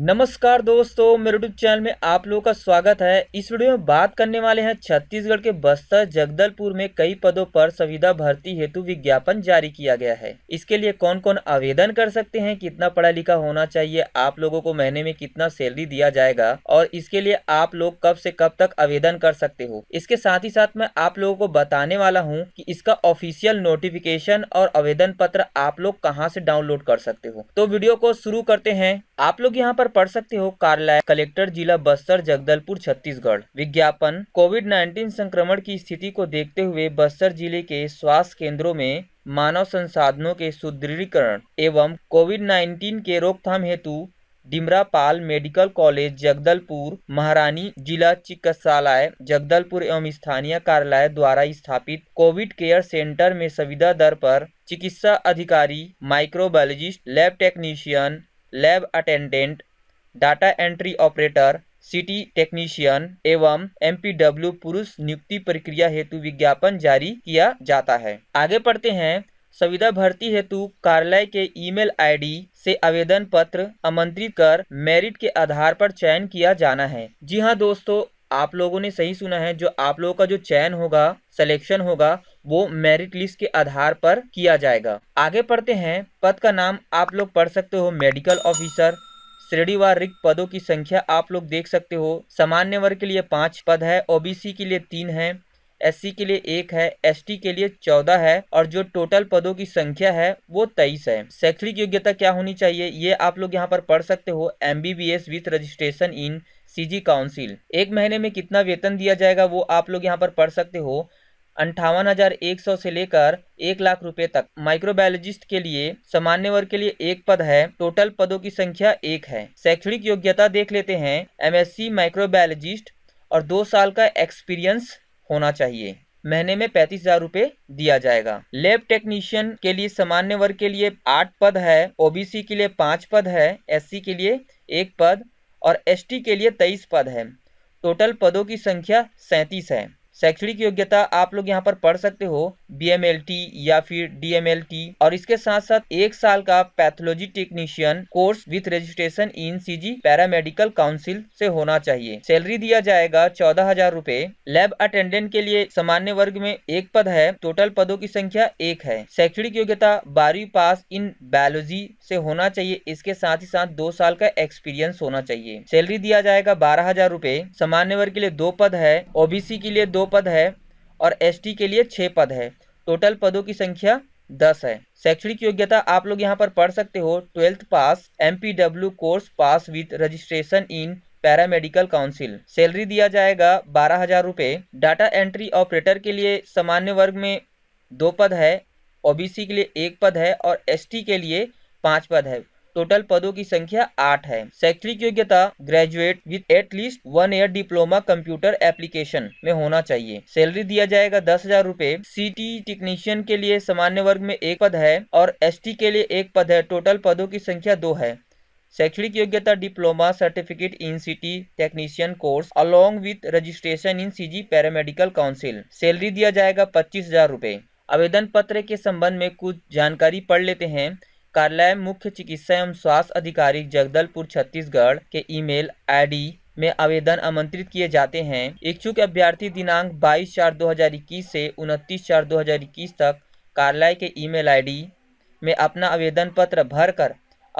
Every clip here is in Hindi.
नमस्कार दोस्तों मेरे यूट्यूब चैनल में आप लोगों का स्वागत है इस वीडियो में बात करने वाले हैं छत्तीसगढ़ के बस्तर जगदलपुर में कई पदों पर संविदा भर्ती हेतु विज्ञापन जारी किया गया है इसके लिए कौन कौन आवेदन कर सकते हैं कितना पढ़ा लिखा होना चाहिए आप लोगों को महीने में कितना सैलरी दिया जाएगा और इसके लिए आप लोग कब से कब तक आवेदन कर सकते हो इसके साथ ही साथ मैं आप लोगों को बताने वाला हूँ की इसका ऑफिशियल नोटिफिकेशन और आवेदन पत्र आप लोग कहाँ से डाउनलोड कर सकते हो तो वीडियो को शुरू करते हैं आप लोग यहाँ पर पढ़ सकते हो कार्यालय कलेक्टर जिला बस्तर जगदलपुर छत्तीसगढ़ विज्ञापन कोविड 19 संक्रमण की स्थिति को देखते हुए बस्तर जिले के स्वास्थ्य केंद्रों में मानव संसाधनों के सुदृढ़ीकरण एवं कोविड 19 के रोकथाम हेतु डिमरापाल मेडिकल कॉलेज जगदलपुर महारानी जिला चिकित्सालय जगदलपुर एवं स्थानीय कार्यालय द्वारा स्थापित कोविड केयर सेंटर में सुविधा दर पर चिकित्सा अधिकारी microbiologist lab technician lab attendant data entry operator CT technician एवं एम पुरुष नियुक्ति प्रक्रिया हेतु विज्ञापन जारी किया जाता है आगे पढ़ते हैं संविदा भर्ती हेतु कार्यालय के ईमेल आईडी से आवेदन पत्र आमंत्रित कर मेरिट के आधार पर चयन किया जाना है जी हाँ दोस्तों आप लोगों ने सही सुना है जो आप लोगों का जो चयन होगा सिलेक्शन होगा वो मेरिट लिस्ट के आधार पर किया जाएगा आगे पढ़ते हैं पद का नाम आप लोग पढ़ सकते हो मेडिकल ऑफिसर श्रेणी व रिक्त पदों की संख्या आप लोग देख सकते हो सामान्य वर्ग के लिए पाँच पद है ओबीसी के लिए तीन है एससी के लिए एक है एसटी के लिए चौदह है और जो टोटल पदों की संख्या है वो तेईस है शैक्षणिक योग्यता क्या होनी चाहिए ये आप लोग यहाँ पर पढ़ सकते हो M B B S with registration in G council एक महीने में कितना वेतन दिया जाएगा वो आप लोग यहाँ पर पढ़ सकते हो अंठावन हजार एक सौ से लेकर एक लाख रुपए तक माइक्रोबायोलॉजिस्ट के लिए सामान्य वर्ग के लिए एक पद है टोटल पदों की संख्या एक है शैक्षणिक योग्यता देख लेते हैं एमएससी माइक्रोबायोलॉजिस्ट और दो साल का एक्सपीरियंस होना चाहिए महीने में पैंतीस हजार रूपए दिया जाएगा लैब टेक्नीशियन के लिए सामान्य वर्ग के लिए आठ पद है ओबीसी के लिए पाँच पद है एससी के लिए एक पद और एसटी के लिए तेईस पद है टोटल पदों की संख्या सैंतीस है शैक्षणिक योग्यता आप लोग यहाँ पर पढ़ सकते हो बी या फिर डी और इसके साथ साथ एक साल का pathology technician course with registration in CG paramedical council से होना चाहिए सैलरी दिया जाएगा चौदह हजार रूपए लैब अटेंडेंट के लिए सामान्य वर्ग में एक पद है टोटल पदों की संख्या एक है शैक्षणिक योग्यता बारहवीं पास इन बायोलॉजी से होना चाहिए इसके साथ ही साथ दो साल का एक्सपीरियंस होना चाहिए सैलरी दिया जाएगा बारह हजार रूपए सामान्य वर्ग के लिए दो पद है ओबीसी के लिए दो पद है और एसटी के लिए छः पद है टोटल पदों की संख्या दस है शैक्षणिक योग्यता आप लोग यहाँ पर पढ़ सकते हो twelfth pass M course pass with registration in paramedical council salary दिया जाएगा बारह हजार रुपये डाटा एंट्री ऑपरेटर के लिए सामान्य वर्ग में दो पद है ओबीसी के लिए एक पद है और एसटी के लिए पाँच पद है टोटल पदों की संख्या आठ है शैक्षणिक योग्यता graduate with at least one year diploma computer application में होना चाहिए सैलरी दिया जाएगा दस हजार रूपए सिटी टेक्नीशियन के लिए सामान्य वर्ग में एक पद है और एस टी के लिए एक पद है टोटल पदों की संख्या दो है शैक्षणिक योग्यता diploma certificate in CT technician course along with registration in CG paramedical council salary दिया जाएगा पच्चीस हजार रूपए आवेदन पत्र के संबंध में कुछ जानकारी पढ़ लेते हैं कार्यालय मुख्य चिकित्सा एवं स्वास्थ्य अधिकारी जगदलपुर छत्तीसगढ़ के ईमेल आईडी में आवेदन आमंत्रित किए जाते हैं इच्छुक अभ्यर्थी दिनांक 22 चार 2021 से 29 चार 2021 तक कार्यालय के ईमेल आईडी में अपना आवेदन पत्र भरकर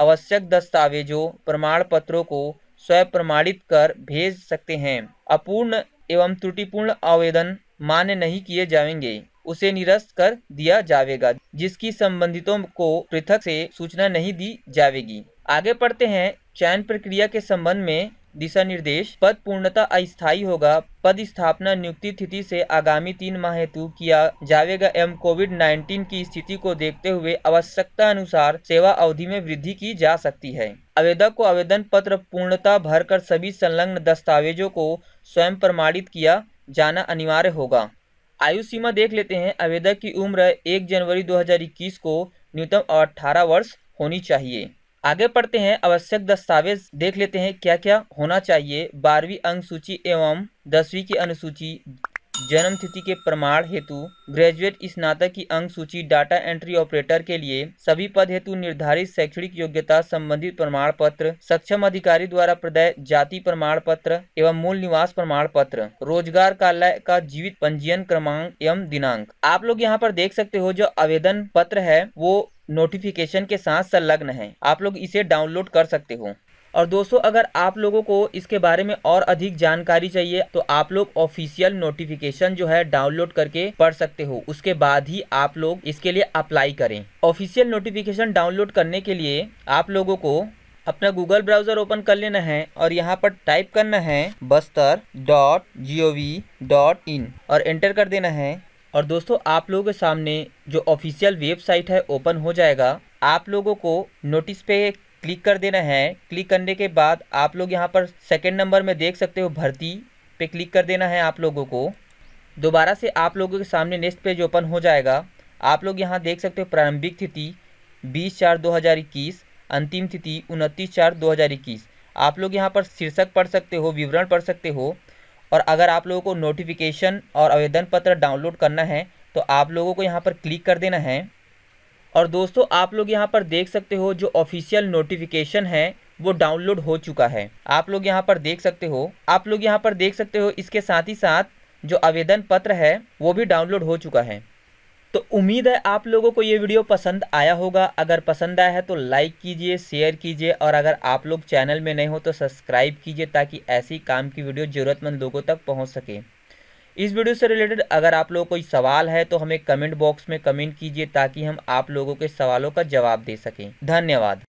आवश्यक दस्तावेजों प्रमाण पत्रों को स्वयं प्रमाणित कर भेज सकते हैं अपूर्ण एवं त्रुटिपूर्ण आवेदन मान्य नहीं किए जाएंगे उसे निरस्त कर दिया जाएगा जिसकी संबंधितों को पृथक से सूचना नहीं दी जाएगी आगे पढ़ते हैं चयन प्रक्रिया के संबंध में दिशा निर्देश पद पूर्णता अस्थायी होगा पद स्थापना नियुक्ति तिथि से आगामी तीन माह हेतु किया जाएगा एवं कोविड 19 की स्थिति को देखते हुए आवश्यकता अनुसार सेवा अवधि में वृद्धि की जा सकती है आवेदक को आवेदन पत्र पूर्णता भरकर सभी संलग्न दस्तावेजों को स्वयं प्रमाणित किया जाना अनिवार्य होगा आयु सीमा देख लेते हैं आवेदक की उम्र 1 जनवरी 2021 को न्यूनतम 18 वर्ष होनी चाहिए आगे पढ़ते हैं आवश्यक दस्तावेज देख लेते हैं क्या क्या होना चाहिए बारहवीं अनुसूची एवं दसवीं की अनुसूची जन्म तिथि के प्रमाण हेतु ग्रेजुएट स्नातक की अंक सूची डाटा एंट्री ऑपरेटर के लिए सभी पद हेतु निर्धारित शैक्षणिक योग्यता संबंधित प्रमाण पत्र सक्षम अधिकारी द्वारा प्रदाय जाति प्रमाण पत्र एवं मूल निवास प्रमाण पत्र रोजगार कार्यालय का जीवित पंजीयन क्रमांक एवं दिनांक आप लोग यहाँ पर देख सकते हो जो आवेदन पत्र है वो नोटिफिकेशन के साथ संलग्न है आप लोग इसे डाउनलोड कर सकते हो और दोस्तों अगर आप लोगों को इसके बारे में और अधिक जानकारी चाहिए तो आप लोग ऑफिशियल नोटिफिकेशन जो है डाउनलोड करके पढ़ सकते हो उसके बाद ही आप लोग इसके लिए अप्लाई करें ऑफिशियल नोटिफिकेशन डाउनलोड करने के लिए आप लोगों को अपना गूगल ब्राउज़र ओपन कर लेना है और यहाँ पर टाइप करना है Bastar dot G O V dot in और एंटर कर देना है और दोस्तों आप लोगों के सामने जो ऑफिशियल वेबसाइट है ओपन हो जाएगा आप लोगों को नोटिस पे क्लिक कर देना है क्लिक करने के बाद आप लोग यहाँ पर सेकेंड नंबर में देख सकते हो भर्ती पे क्लिक कर देना है आप लोगों को दोबारा से आप लोगों के सामने नेक्स्ट पेज ओपन हो जाएगा आप लोग यहाँ देख सकते हो प्रारंभिक तिथि बीस चार दो हज़ार इक्कीस अंतिम तिथि उनतीस चार दो हज़ार इक्कीस आप लोग यहाँ पर शीर्षक पढ़ सकते हो विवरण पढ़ सकते हो और अगर आप लोगों को नोटिफिकेशन और आवेदन पत्र डाउनलोड करना है तो आप लोगों को यहाँ पर क्लिक कर देना है और दोस्तों आप लोग यहाँ पर देख सकते हो जो ऑफिशियल नोटिफिकेशन है वो डाउनलोड हो चुका है आप लोग यहाँ पर देख सकते हो आप लोग यहाँ पर देख सकते हो इसके साथ ही साथ जो आवेदन पत्र है वो भी डाउनलोड हो चुका है तो उम्मीद है आप लोगों को ये वीडियो पसंद आया होगा अगर पसंद आया है तो लाइक कीजिए शेयर कीजिए और अगर आप लोग चैनल में नए हो तो सब्सक्राइब कीजिए ताकि ऐसी काम की वीडियो ज़रूरतमंद लोगों तक पहुंच सके इस वीडियो से रिलेटेड अगर आप लोगों कोई सवाल है तो हमें कमेंट बॉक्स में कमेंट कीजिए ताकि हम आप लोगों के सवालों का जवाब दे सकें धन्यवाद